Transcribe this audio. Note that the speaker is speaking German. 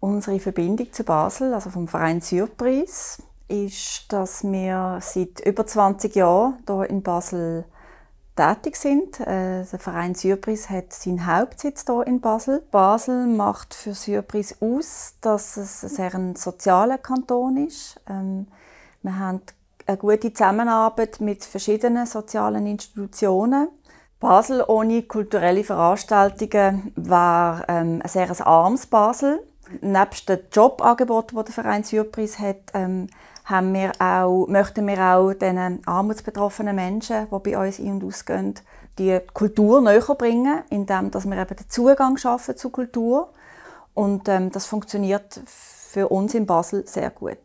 Unsere Verbindung zu Basel, also vom Verein Surprise, ist, dass wir seit über 20 Jahren hier in Basel tätig sind. Äh, der Verein Surprise hat seinen Hauptsitz hier in Basel. Basel macht für Surprise aus, dass es ein sehr sozialer Kanton ist. Ähm, wir haben eine gute Zusammenarbeit mit verschiedenen sozialen Institutionen. Basel ohne kulturelle Veranstaltungen war ähm, ein sehr armes Basel neben dem Jobangebot, wo der Verein Surprise hat, ähm, haben wir auch, möchten wir auch den armutsbetroffenen Menschen, die bei uns ein- und ausgehen, die Kultur näher bringen, indem dass wir eben den Zugang schaffen zu Kultur. Und ähm, das funktioniert für uns in Basel sehr gut.